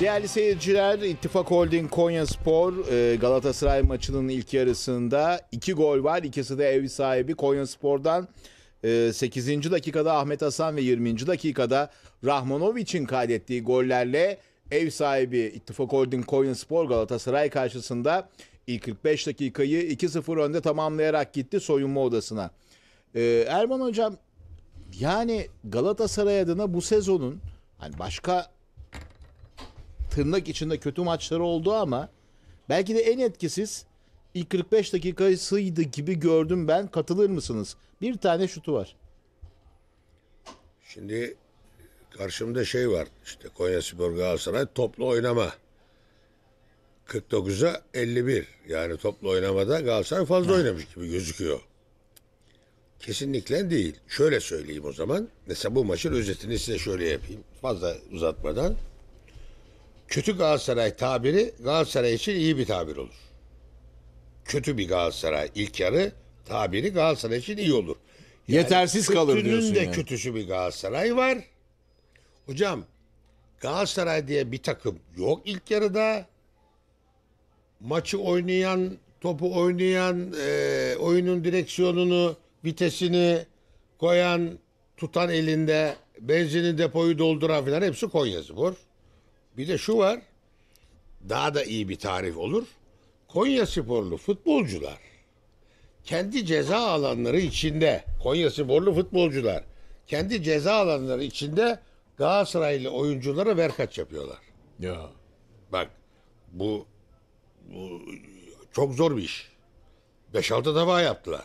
Değerli seyirciler, İttifak Holding Konya Spor e, Galatasaray maçının ilk yarısında iki gol var. İkisi de ev sahibi Konya Spor'dan. 8. E, dakikada Ahmet Hasan ve 20. dakikada Rahmanovic'in kaydettiği gollerle ev sahibi İttifak Holding Konya Spor Galatasaray karşısında ilk 45 dakikayı 2-0 önde tamamlayarak gitti soyunma odasına. E, Erman Hocam yani Galatasaray adına bu sezonun hani başka tırnak içinde kötü maçları oldu ama belki de en etkisiz ilk 45 dakikasıydı gibi gördüm ben. Katılır mısınız? Bir tane şutu var. Şimdi karşımda şey var. İşte Konya Spor Galatasaray toplu oynama. 49'a 51. Yani toplu oynamada Galatasaray fazla oynamış gibi gözüküyor. Kesinlikle değil. Şöyle söyleyeyim o zaman. Mesela bu maçın özetini size şöyle yapayım. Fazla uzatmadan. Kötü Galatasaray tabiri Galatasaray için iyi bir tabir olur. Kötü bir Galatasaray ilk yarı tabiri Galatasaray için iyi olur. Yani Yetersiz kalır diyorsun de yani. kötüsü bir Galatasaray var. Hocam Galatasaray diye bir takım yok ilk yarıda. Maçı oynayan, topu oynayan, e, oyunun direksiyonunu, vitesini koyan, tutan elinde, benzinin depoyu dolduran filan hepsi Konyaspor. Bir de şu var. Daha da iyi bir tarif olur. Konya sporlu futbolcular kendi ceza alanları içinde Konya sporlu futbolcular kendi ceza alanları içinde Galatasaraylı oyunculara verkaç yapıyorlar. Ya. Bak bu, bu çok zor bir iş. 5-6 defa yaptılar.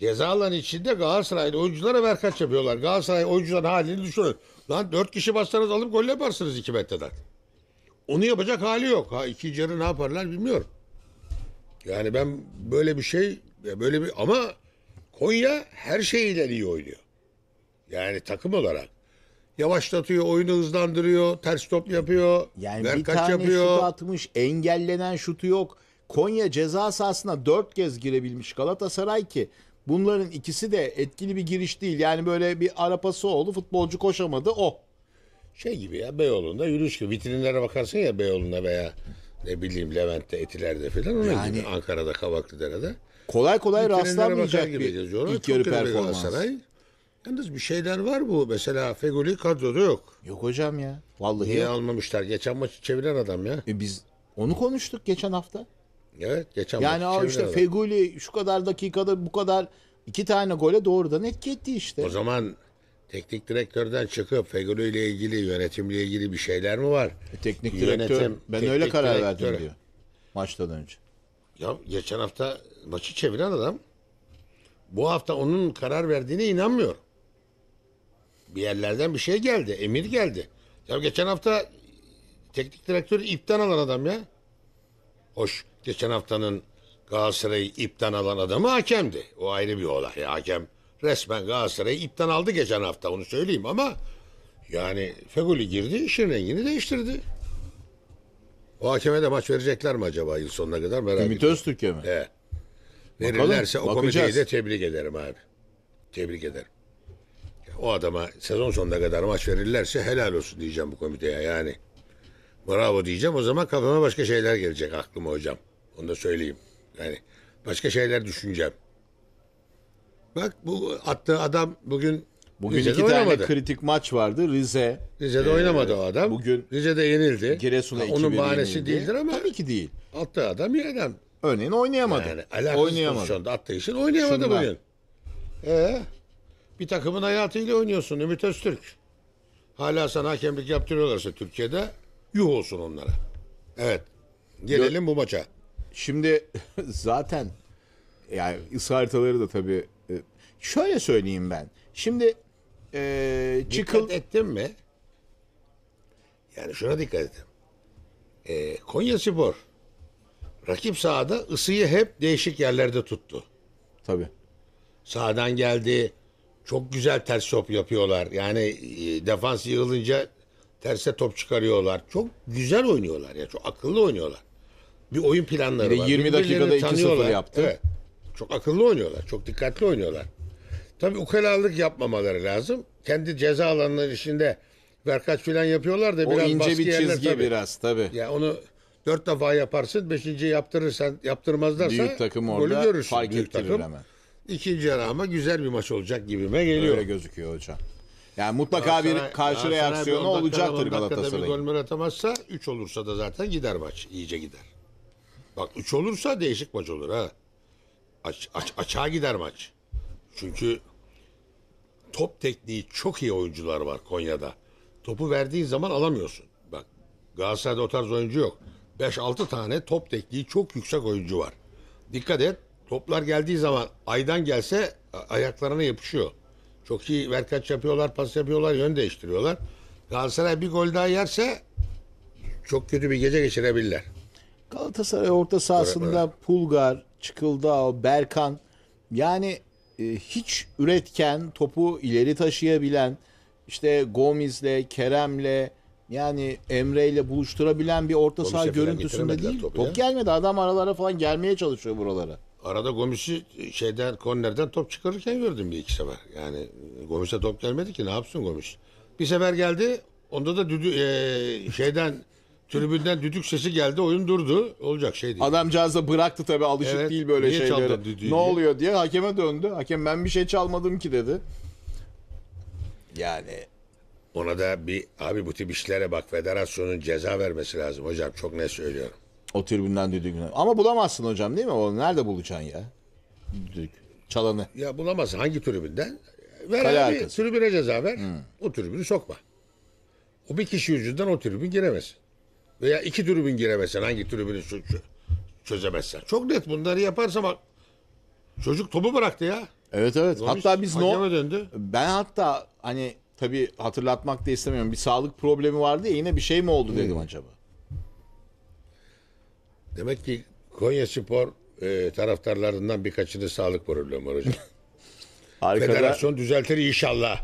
Ceza alanı içinde Galatasaraylı oyunculara verkaç yapıyorlar. Galatasaray oyuncuların halini düşünün. Lan dört kişi bassanız alıp gol yaparsınız iki metreden. Onu yapacak hali yok. Ha ikinci yarı ne yaparlar bilmiyorum. Yani ben böyle bir şey böyle bir ama Konya her şeyiyle iyi oynuyor. Yani takım olarak yavaşlatıyor, oyunu hızlandırıyor, ters top yapıyor, yani bir verkaç tane yapıyor. şut atmış, engellenen şutu yok. Konya ceza sahasına dört kez girebilmiş Galatasaray ki Bunların ikisi de etkili bir giriş değil. Yani böyle bir arapası oldu futbolcu koşamadı o. Şey gibi ya Beyoğlu'nda yürüyüş gibi vitrinlere bakarsın ya Beyoğlu'nda veya ne bileyim Levent'te, Etiler'de falan onun yani, gibi Ankara'da, Kavaklıdere'de. Kolay kolay rastlanmayacak bir ilk, ilk yarı performans. Galatasaray. Yalnız bir şeyler var bu. Mesela Fegoli kadroda yok. Yok hocam ya. Vallahi Niye yok. almamışlar? Geçen maçı çeviren adam ya. E biz onu konuştuk geçen hafta. Evet geçen Yani maç işte çeviriyorlar. Feguli şu kadar dakikada bu kadar iki tane gole doğrudan etki etti işte. O zaman teknik direktörden çıkıp Feguli ile ilgili yönetimle ilgili bir şeyler mi var? E, teknik direktör Yönetim, ben teknik öyle karar direktörü. verdim diyor maçtan önce. Ya geçen hafta maçı çeviren adam bu hafta onun karar verdiğine inanmıyorum. Bir yerlerden bir şey geldi, emir geldi. Ya geçen hafta teknik direktörü ipten alan adam ya. Hoş. Geçen haftanın Galatasaray'ı ipten alan adamı hakemdi. O ayrı bir olay. Hakem resmen Galatasaray'ı ipten aldı geçen hafta onu söyleyeyim ama yani Fegoli girdi işin rengini değiştirdi. O hakeme de maç verecekler mi acaba yıl sonuna kadar merak Ümit ediyorum. Öztürk'e mi? He. Verirlerse Bakalım, o bakacağız. komiteyi de tebrik ederim abi. Tebrik ederim. O adama sezon sonuna kadar maç verirlerse helal olsun diyeceğim bu komiteye yani. Bravo diyeceğim o zaman kafama başka şeyler gelecek aklıma hocam. Onu da söyleyeyim. Yani başka şeyler düşüneceğim. Bak bu attığı adam bugün Bugün Rize'de iki tane oynamadı. kritik maç vardı. Rize. Rize'de e, oynamadı ee, o adam. Bugün Rize'de yenildi. Giresun'a ha, Onun bahanesi yenildi. değildir ama. Tabii ki değil. Attığı adam adam? Örneğin oynayamadı. Yani alakasız oynayamadı. pozisyonda attığı için oynayamadı Şundan. bugün. Ee, bir takımın hayatıyla oynuyorsun Ümit Öztürk. Hala sana hakemlik yaptırıyorlarsa Türkiye'de yuh olsun onlara. Evet. Gelelim Gör- bu maça. Şimdi zaten yani ısı haritaları da tabii e, şöyle söyleyeyim ben. Şimdi e, çıkıl... Dikkat ettin mi? Yani şuna dikkat edin. E, Konya Spor rakip sahada ısıyı hep değişik yerlerde tuttu. Tabii. Sağdan geldi. Çok güzel ters top yapıyorlar. Yani e, defans yığılınca terse top çıkarıyorlar. Çok güzel oynuyorlar ya. Çok akıllı oynuyorlar bir oyun planları bir de var. 20 dakikada 2-0 yaptı. Evet. Çok akıllı oynuyorlar. Çok dikkatli oynuyorlar. Tabii ukalalık yapmamaları lazım. Kendi ceza alanları içinde verkaç filan yapıyorlar da o biraz ince bir çizgi tabii. biraz tabii. Ya onu dört defa yaparsın, beşinci yaptırırsan yaptırmazlarsa büyük takım orada görürsün. fark büyük takım. hemen. İkinci yarı ama güzel bir maç olacak gibime geliyor. Öyle gözüküyor hocam. Yani mutlaka Galatasaray, bir karşı reaksiyonu olacaktır Galatasaray'ın. Bir gol atamazsa üç olursa da zaten gider maç. iyice gider. Bak üç olursa değişik maç olur ha. Aç, aç, açığa gider maç. Çünkü top tekniği çok iyi oyuncular var Konya'da. Topu verdiğin zaman alamıyorsun. Bak Galatasaray'da o tarz oyuncu yok. 5-6 tane top tekniği çok yüksek oyuncu var. Dikkat et. Toplar geldiği zaman aydan gelse ayaklarına yapışıyor. Çok iyi verkaç yapıyorlar, pas yapıyorlar, yön değiştiriyorlar. Galatasaray bir gol daha yerse çok kötü bir gece geçirebilirler. Galatasaray orta sahasında evet, evet. Pulgar, Çıkıldağ, Berkan yani e, hiç üretken, topu ileri taşıyabilen, işte Gomez'le, Kerem'le yani Emre'yle buluşturabilen bir orta Gomis'e saha görüntüsünde değil. Topu Top ya. gelmedi. Adam aralara falan gelmeye çalışıyor buralara. Arada Gomis'i şeyden Konner'den top çıkarırken gördüm bir iki sefer. Yani e, Gomis'e top gelmedi ki ne yapsın Gomis? Bir sefer geldi. Onda da düdü, e, şeyden Tribünden düdük sesi geldi oyun durdu. Olacak şey değil. Adamcağız da bıraktı tabi, alışık Evet, değil böyle niye çaldı düdüğü Ne diye. oluyor diye hakeme döndü. Hakem ben bir şey çalmadım ki dedi. Yani Ona da bir abi bu tip işlere bak federasyonun ceza vermesi lazım hocam çok ne söylüyorum. o tribünden düdüğünü. Ama bulamazsın hocam değil mi? O nerede bulacaksın ya? Düdük. Çalanı. Ya bulamazsın hangi tribünden? Ver Kale abi tribüne ceza ver. O tribünü sokma. O bir kişi yüzünden o tribün giremez. Veya iki tribün giremezsen hangi tribünü çözemezsen. Çok net bunları yaparsa bak çocuk topu bıraktı ya. Evet evet. Doğru hatta biz no döndü. Ben hatta hani tabii hatırlatmak da istemiyorum. Bir sağlık problemi vardı ya yine bir şey mi oldu hmm. dedim hmm. acaba. Demek ki Konya Spor e, taraftarlarından birkaçını sağlık problemi var hocam. Arkada, Federasyon düzeltir inşallah.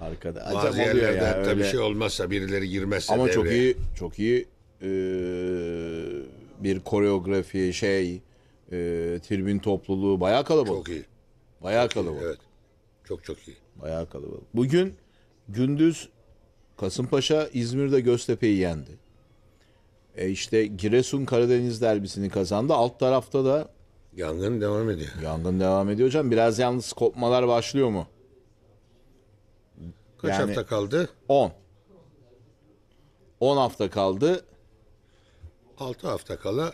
Arkada. Bazı yerlerde ya, tabii öyle. şey olmazsa birileri girmezse Ama devre. çok iyi çok iyi e, bir koreografi şey e, tribün topluluğu bayağı kalabalık. Çok iyi. Bayağı çok kalabalık. Iyi, evet. Çok çok iyi. Bayağı kalabalık. Bugün gündüz Kasımpaşa İzmir'de Göztepe'yi yendi. E işte Giresun Karadeniz derbisini kazandı. Alt tarafta da Yangın devam ediyor. Yangın devam ediyor hocam. Biraz yalnız kopmalar başlıyor mu? Kaç yani, hafta kaldı? 10. 10 hafta kaldı. 6 hafta kala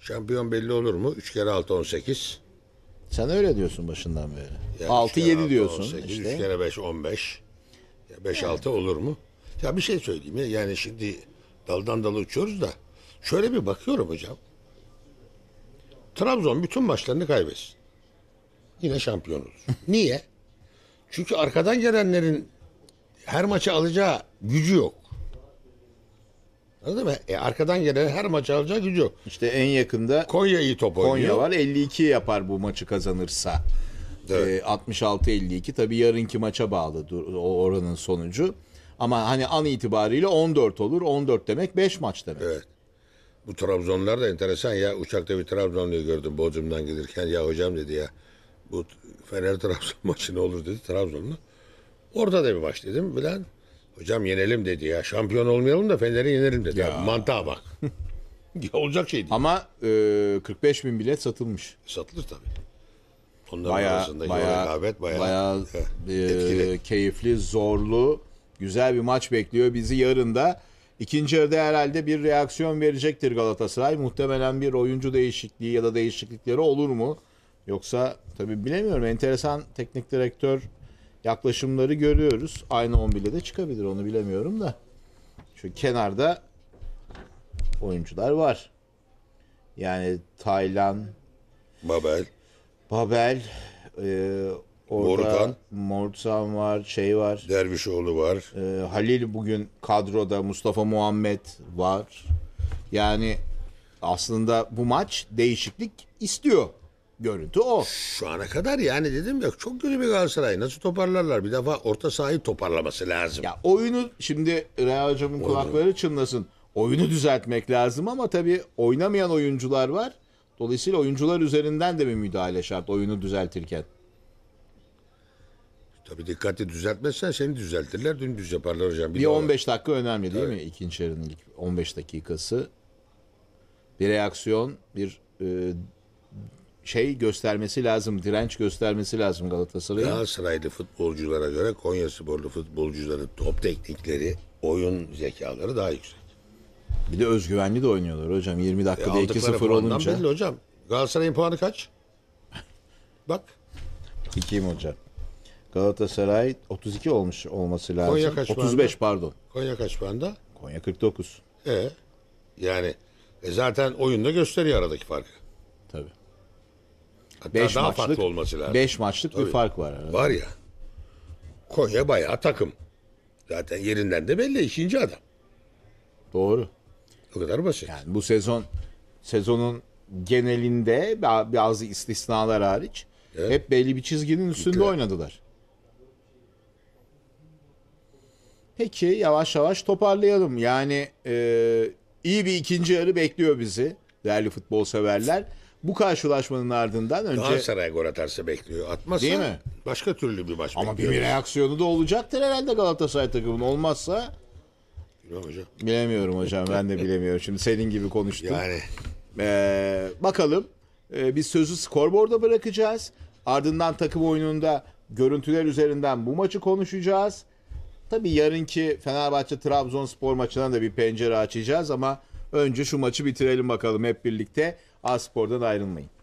şampiyon belli olur mu? 3 kere 6 18. Sen öyle diyorsun başından beri. Yani 6 7 diyorsun 18, işte. 3 kere 5 15. Ya 5 yani. 6 olur mu? Ya bir şey söyleyeyim ya. Yani şimdi daldan dala uçuyoruz da şöyle bir bakıyorum hocam. Trabzon bütün maçlarını kaybetsin. Yine şampiyon olur. Niye? Çünkü arkadan gelenlerin her maçı alacağı gücü yok. Anladın mı? E, arkadan gelen her maç alacak gücü İşte en yakında Konya'yı top oynuyor. Konya var. 52 yapar bu maçı kazanırsa. Evet. E, 66-52 tabii yarınki maça bağlı o oranın sonucu. Ama hani an itibariyle 14 olur. 14 demek 5 maç demek. Evet. Bu Trabzonlar da enteresan ya. Uçakta bir Trabzonlu'yu gördüm Bodrum'dan gelirken. Ya hocam dedi ya bu Fener Trabzon maçı ne olur dedi Trabzonlu. Orada da bir maç dedim. Bilen Hocam yenelim dedi ya. Şampiyon olmayalım da Fener'i yenelim dedi. Ya. Ya, mantığa bak. olacak şey değil. Ama e, 45 bin bilet satılmış. Satılır tabii. Onların bayağı, arasındaki bayağı, rekabet bayağı, bayağı eh, e, keyifli, zorlu, güzel bir maç bekliyor bizi yarın da. İkinci yarıda herhalde bir reaksiyon verecektir Galatasaray. Muhtemelen bir oyuncu değişikliği ya da değişiklikleri olur mu? Yoksa tabii bilemiyorum. Enteresan teknik direktör yaklaşımları görüyoruz. Aynı 11'le de çıkabilir onu bilemiyorum da. Şu kenarda oyuncular var. Yani Taylan, Babel, Babel, e, orada Morutan, Morutan var, şey var. Dervişoğlu var. E, Halil bugün kadroda, Mustafa Muhammed var. Yani aslında bu maç değişiklik istiyor görüntü o. Şu ana kadar yani dedim ya çok kötü bir Galatasaray. Nasıl toparlarlar? Bir defa orta sahayı toparlaması lazım. Ya oyunu şimdi Reha hocamın kulakları çınlasın. Oyunu düzeltmek lazım ama tabii oynamayan oyuncular var. Dolayısıyla oyuncular üzerinden de bir müdahale şart oyunu düzeltirken. Tabii dikkatli düzeltmezsen seni düzeltirler. Dün düz yaparlar hocam. Bir, bir 15 dakika önemli değil Tabii. mi? İkinci yarının 15 dakikası. Bir reaksiyon, bir e, şey göstermesi lazım, direnç göstermesi lazım Galatasaray'ın. Galatasaraylı futbolculara göre Konya sporlu futbolcuların top teknikleri, oyun zekaları daha yüksek. Bir de özgüvenli de oynuyorlar hocam. 20 e, dakikada e 2-0 olunca. belli hocam. Galatasaray'ın puanı kaç? Bak. 2'yim hocam. Galatasaray 32 olmuş olması lazım. Konya kaç 35 banda? pardon. Konya kaç banda? Konya 49. E yani e zaten oyunda gösteriyor aradaki farkı. Tabii. Hatta 5 daha maçlık, farklı olması lazım. 5 maçlık Tabii. bir fark var arada. Var ya. Konya bayağı takım. Zaten yerinden de belli ikinci adam. Doğru. O kadar basit. Yani bu sezon sezonun genelinde bazı istisnalar hariç evet. hep belli bir çizginin üstünde Yükle. oynadılar. Peki yavaş yavaş toparlayalım. Yani e, iyi bir ikinci yarı bekliyor bizi değerli futbol severler. Bu karşılaşmanın ardından önce... Galatasaray gol atarsa bekliyor. Atmazsa Değil mi? başka türlü bir maç Ama bir bekliyoruz. reaksiyonu da olacaktır herhalde Galatasaray takımın Olmazsa Bilmiyorum hocam. bilemiyorum hocam ben de bilemiyorum. Şimdi senin gibi konuştum. Yani Ee, bakalım Ee, biz sözü skorboarda bırakacağız. Ardından takım oyununda görüntüler üzerinden bu maçı konuşacağız. Tabii yarınki Fenerbahçe Trabzonspor maçından da bir pencere açacağız ama önce şu maçı bitirelim bakalım hep birlikte. A Spor'dan ayrılmayın.